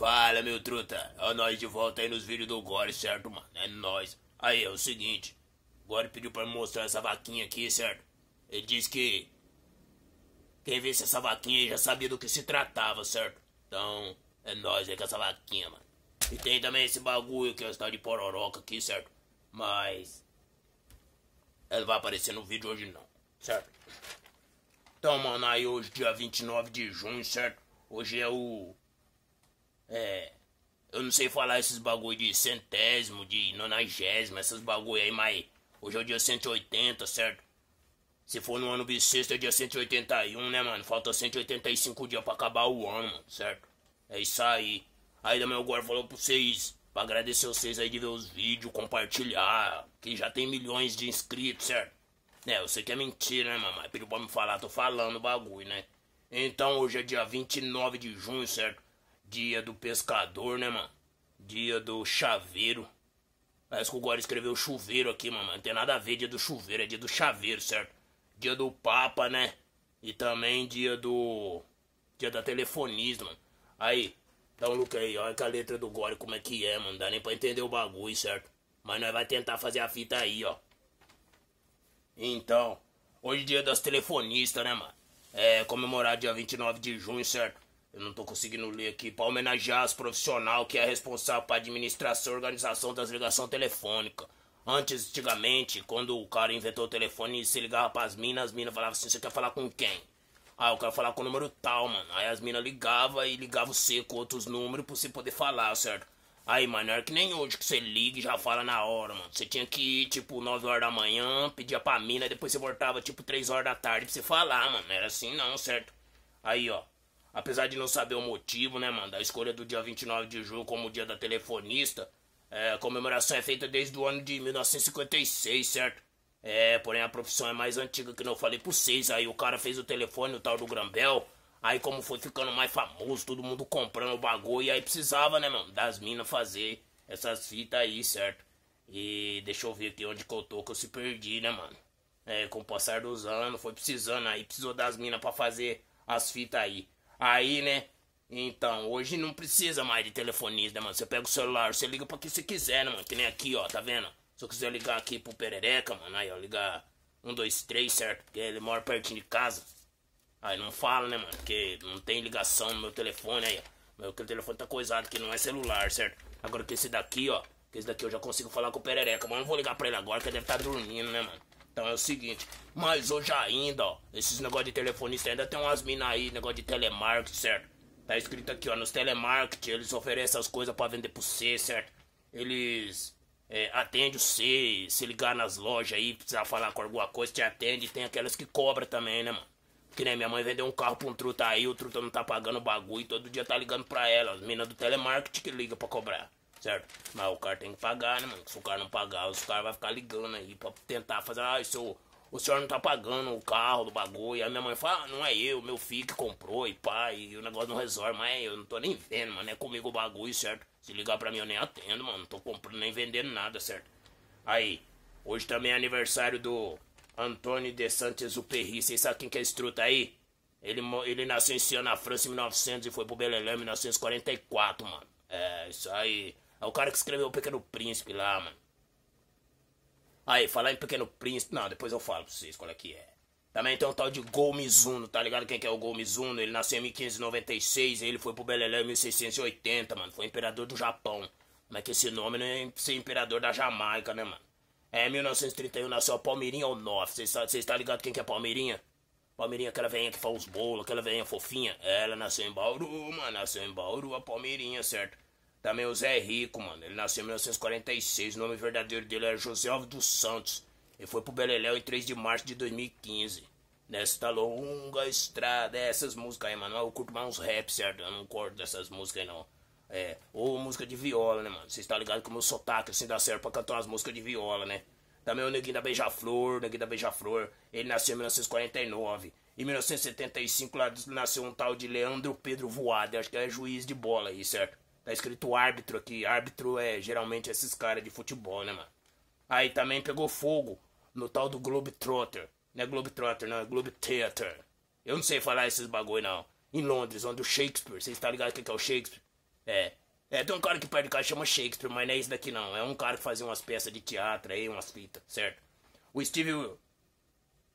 Fala, meu truta. É nós de volta aí nos vídeos do Gore, certo, mano? É nós. Aí, é o seguinte. O Gore pediu pra me mostrar essa vaquinha aqui, certo? Ele disse que... Quem visse essa vaquinha aí já sabia do que se tratava, certo? Então, é nós aí com essa vaquinha, mano. E tem também esse bagulho que é o tal de pororoca aqui, certo? Mas... Ela vai aparecer no vídeo hoje não, certo? Então, mano, aí hoje dia 29 de junho, certo? Hoje é o é. Eu não sei falar esses bagulho de centésimo, de nonagésimo, esses bagulho aí, mas hoje é o dia 180, certo? Se for no ano bissexto é dia 181, né, mano? Falta 185 dias pra acabar o ano, mano, certo? É isso aí. Aí também o agora falou pra vocês, pra agradecer vocês aí de ver os vídeos, compartilhar, que já tem milhões de inscritos, certo? É, eu sei que é mentira, né, mano? Mas pediu pra me falar, tô falando o bagulho, né? Então hoje é dia 29 de junho, certo? Dia do pescador, né, mano? Dia do chaveiro. Parece que o Gore escreveu chuveiro aqui, mano. Não tem nada a ver dia do chuveiro, é dia do chaveiro, certo? Dia do Papa, né? E também dia do. Dia da telefonista, mano. Aí, dá um look aí, olha que a letra do Gore como é que é, mano. Não dá nem pra entender o bagulho, certo? Mas nós vai tentar fazer a fita aí, ó. Então, hoje é dia das telefonistas, né, mano? É comemorar dia 29 de junho, certo? Eu não tô conseguindo ler aqui Pra homenagear as profissional que é responsável para administração e organização das ligações telefônicas. Antes, antigamente, quando o cara inventou o telefone e se ligava pras minas, as minas falavam assim, você quer falar com quem? Ah, eu quero falar com o número tal, mano. Aí as minas ligavam e ligavam você com outros números pra você poder falar, certo? Aí, mano, não era que nem hoje que você liga e já fala na hora, mano. Você tinha que ir, tipo, 9 horas da manhã, pedia pra mina, depois você voltava, tipo, 3 horas da tarde pra você falar, mano. Não era assim não, certo? Aí, ó. Apesar de não saber o motivo, né, mano, da escolha do dia 29 de julho como o dia da telefonista, é, a comemoração é feita desde o ano de 1956, certo? É, porém a profissão é mais antiga que não falei pra vocês. Aí o cara fez o telefone, o tal do Grambel. Aí como foi ficando mais famoso, todo mundo comprando o bagulho. E aí precisava, né, mano, das minas fazer essas fitas aí, certo? E deixa eu ver aqui onde que eu tô, que eu se perdi, né, mano? É, com o passar dos anos, foi precisando aí, precisou das minas para fazer as fitas aí. Aí, né? Então, hoje não precisa mais de telefonista, né, mano. Você pega o celular, você liga pra quem você quiser, né, mano? Que nem aqui, ó, tá vendo? Se eu quiser ligar aqui pro Perereca, mano, aí, ó, ligar 123, certo? Porque ele mora pertinho de casa. Aí não fala, né, mano? Porque não tem ligação no meu telefone aí, ó. Meu telefone tá coisado, que não é celular, certo? Agora que esse daqui, ó, que esse daqui eu já consigo falar com o Perereca, mas eu não vou ligar pra ele agora, que ele deve estar tá dormindo, né, mano? Então é o seguinte, mas hoje ainda, ó, esses negócios de telefonista ainda tem umas minas aí, negócio de telemarketing, certo? Tá escrito aqui, ó, nos telemarketing eles oferecem as coisas para vender pro você, certo? Eles é, atendem você, se ligar nas lojas aí, precisar falar com alguma coisa, te atende. Tem aquelas que cobra também, né, mano? Que nem minha mãe vendeu um carro pra um truta aí, o truta não tá pagando o bagulho, todo dia tá ligando pra ela, as minas do telemarketing que liga pra cobrar certo? Mas o cara tem que pagar, né, mano? Se o cara não pagar, os caras vão ficar ligando aí pra tentar fazer, ah, seu, o senhor não tá pagando o carro do bagulho. Aí minha mãe fala, ah, não é eu, meu filho que comprou e pai, e o negócio não resolve, mas eu não tô nem vendo, mano, é comigo o bagulho, certo? Se ligar pra mim eu nem atendo, mano, não tô comprando nem vendendo nada, certo? Aí, hoje também é aniversário do Antônio de Santos exupéry vocês sabem quem que é esse truta aí? Ele, ele nasceu em ano na França em 1900 e foi pro Belém em 1944, mano. É, isso aí. É o cara que escreveu o Pequeno Príncipe lá, mano. Aí, falar em Pequeno Príncipe. Não, depois eu falo pra vocês qual é que é. Também tem um tal de Gomizuno, tá ligado? Quem que é o Gomizuno? Ele nasceu em 1596, ele foi pro Belelé em 1680, mano. Foi imperador do Japão. Mas é que esse nome não é ser imperador da Jamaica, né, mano? É, 1931 nasceu a Palmeirinha ou 9. Vocês tá, tá ligado quem que é Palmeirinha? Palmeirinha, aquela veinha que faz os bolos, aquela veinha fofinha. Ela nasceu em Bauru, mano. Nasceu em Bauru, a Palmeirinha, certo? Também o Zé é Rico, mano. Ele nasceu em 1946. O nome verdadeiro dele era é José Alves dos Santos. Ele foi pro Beleléu em 3 de março de 2015. Nesta tá longa estrada. É, essas músicas aí, mano. Eu curto mais uns rap, certo? Eu não curto dessas músicas aí, não. É, ou música de viola, né, mano? Vocês estão tá ligados que o meu sotaque assim dá certo pra cantar umas músicas de viola, né? Também o Neguinho da Beija-Flor, Neguinho da Beija-Flor. Ele nasceu em 1949. Em 1975 lá nasceu um tal de Leandro Pedro Voado. Acho que é juiz de bola aí, certo? Tá escrito árbitro aqui. Árbitro é geralmente esses caras de futebol, né, mano? Aí também pegou fogo no tal do Globetrotter. Não é Globetrotter, não, é Globetheater. Eu não sei falar esses bagulho, não. Em Londres, onde o Shakespeare, vocês tá ligados o que é o Shakespeare? É. É, tem um cara que perto de casa chama Shakespeare, mas não é isso daqui não. É um cara que fazia umas peças de teatro aí, umas fitas, certo? O Steve.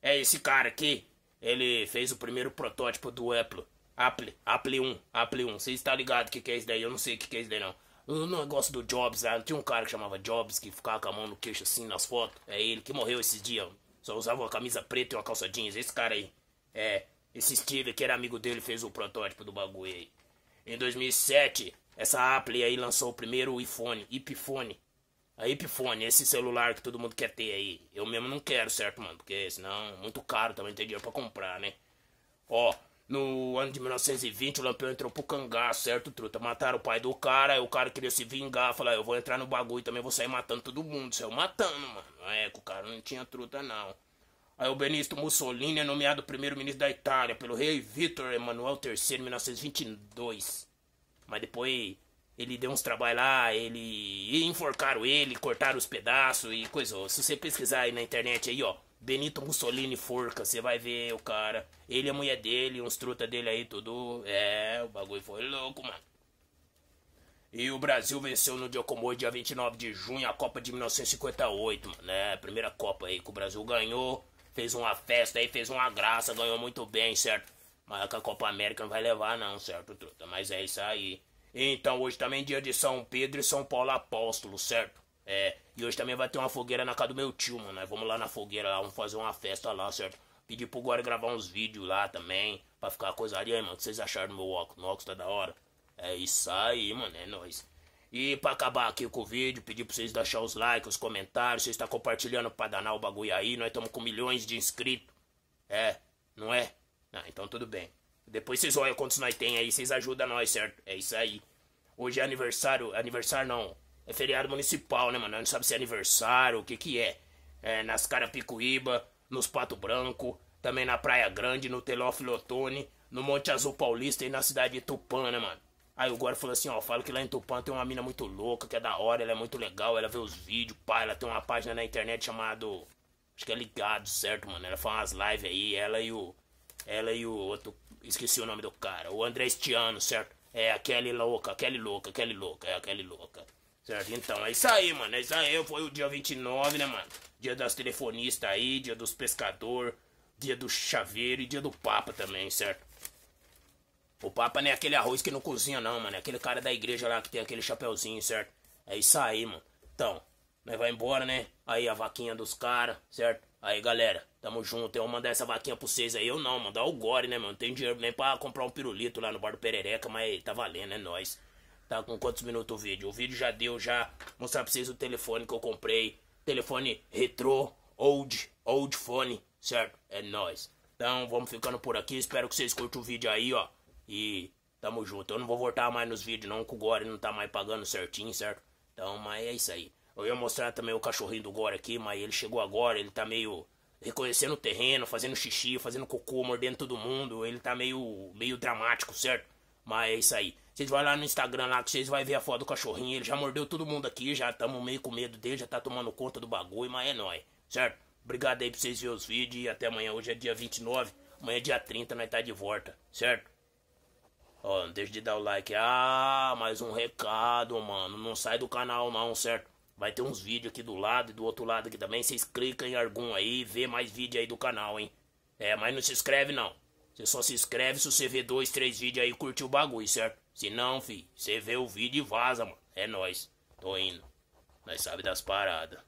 É esse cara aqui. Ele fez o primeiro protótipo do Apple. Apple, Apple 1, Apple 1. Você está ligado o que, que é isso daí? Eu não sei o que, que é isso daí, não. O negócio do Jobs, né? tinha um cara que chamava Jobs que ficava com a mão no queixo assim nas fotos. É ele que morreu esses dias. Só usava uma camisa preta e uma calça jeans. Esse cara aí. É, esse Steve que era amigo dele fez o protótipo do bagulho aí. Em 2007, essa Apple aí lançou o primeiro iPhone, Epiphone. A Epiphone, esse celular que todo mundo quer ter aí. Eu mesmo não quero, certo, mano? Porque senão, muito caro também, tem dinheiro pra comprar, né? Ó, no ano de 1920, o Lampião entrou pro cangá, certo, truta? Mataram o pai do cara, aí o cara queria se vingar, falar, ah, eu vou entrar no bagulho e também, vou sair matando todo mundo. Saiu matando, mano. É, o cara não tinha truta, não. Aí o Benito Mussolini é nomeado primeiro-ministro da Itália pelo rei Vitor Emanuel III, em 1922. Mas depois ele deu uns trabalhos lá, ele... E enforcaram ele, cortaram os pedaços e coisa. Se você pesquisar aí na internet aí, ó... Benito Mussolini Forca, você vai ver o cara. Ele e a mulher dele, uns truta dele aí, tudo. É, o bagulho foi louco, mano. E o Brasil venceu no Giacomo dia 29 de junho a Copa de 1958, mano. É, primeira Copa aí que o Brasil ganhou. Fez uma festa aí, fez uma graça, ganhou muito bem, certo? Mas é que a Copa América não vai levar, não, certo, truta? Mas é isso aí. Então, hoje também dia de São Pedro e São Paulo Apóstolo, certo? É, e hoje também vai ter uma fogueira na casa do meu tio, mano. Nós vamos lá na fogueira lá, vamos fazer uma festa lá, certo? Pedir pro Gore gravar uns vídeos lá também, pra ficar coisa ali, aí, mano. O que vocês acharam do meu óculos? No óculos tá da hora. É isso aí, mano, é nóis. E pra acabar aqui com o vídeo, pedir pra vocês deixar os likes, os comentários, vocês tá compartilhando pra danar o bagulho aí, nós estamos com milhões de inscritos. É, não é? Ah, então tudo bem. Depois vocês olham quantos nós tem aí, vocês ajudam nós, certo? É isso aí. Hoje é aniversário, aniversário não, é feriado municipal, né, mano? A gente sabe se é aniversário, o que que é. É nas Carapicuíba, nos Pato Branco, também na Praia Grande, no Telófilo Otone, no Monte Azul Paulista e na cidade de Tupã, né, mano? Aí o Gore falou assim, ó, fala que lá em Tupã tem uma mina muito louca, que é da hora, ela é muito legal, ela vê os vídeos, pá, ela tem uma página na internet chamado... Acho que é Ligado, certo, mano? Ela faz umas lives aí, ela e o... Ela e o outro... Esqueci o nome do cara. O André Estiano, certo? É, aquele louca, aquele louca, aquele louca, é, aquele louca. Certo? Então, é isso aí, mano. É isso aí. Foi o dia 29, né, mano? Dia das telefonistas aí, dia dos pescador, dia do chaveiro e dia do papa também, certo? O papa não é aquele arroz que não cozinha, não, mano. É aquele cara da igreja lá que tem aquele chapéuzinho, certo? É isso aí, mano. Então, nós vai embora, né? Aí a vaquinha dos caras, certo? Aí, galera, tamo junto. Eu vou mandar essa vaquinha pra vocês aí. Eu não, mandar o gore, né, mano? Não tem dinheiro nem pra comprar um pirulito lá no bar do Perereca, mas tá valendo, é nóis. Tá com quantos minutos o vídeo? O vídeo já deu já. Mostrar pra vocês o telefone que eu comprei. Telefone retrô, old, old phone, certo? É nóis. Então vamos ficando por aqui. Espero que vocês curtam o vídeo aí, ó. E tamo junto. Eu não vou voltar mais nos vídeos não, que o Gore não tá mais pagando certinho, certo? Então, mas é isso aí. Eu ia mostrar também o cachorrinho do Gore aqui, mas ele chegou agora, ele tá meio reconhecendo o terreno, fazendo xixi, fazendo cocô, mordendo todo mundo. Ele tá meio, meio dramático, certo? Mas é isso aí. Vocês vão lá no Instagram lá que vocês vão ver a foto do cachorrinho. Ele já mordeu todo mundo aqui, já tamo meio com medo dele, já tá tomando conta do bagulho, mas é nóis, certo? Obrigado aí pra vocês verem os vídeos e até amanhã. Hoje é dia 29, amanhã é dia 30, nós tá de volta, certo? Ó, não deixa de dar o like. Ah, mais um recado, mano. Não sai do canal não, certo? Vai ter uns vídeos aqui do lado e do outro lado aqui também. Vocês clicam em algum aí e vê mais vídeo aí do canal, hein? É, mas não se inscreve não. Você só se inscreve se você vê dois, três vídeos aí e curtir o bagulho, certo? Se não, fi, você vê o vídeo e vaza, mano. É nós. Tô indo. Nós sabe das paradas.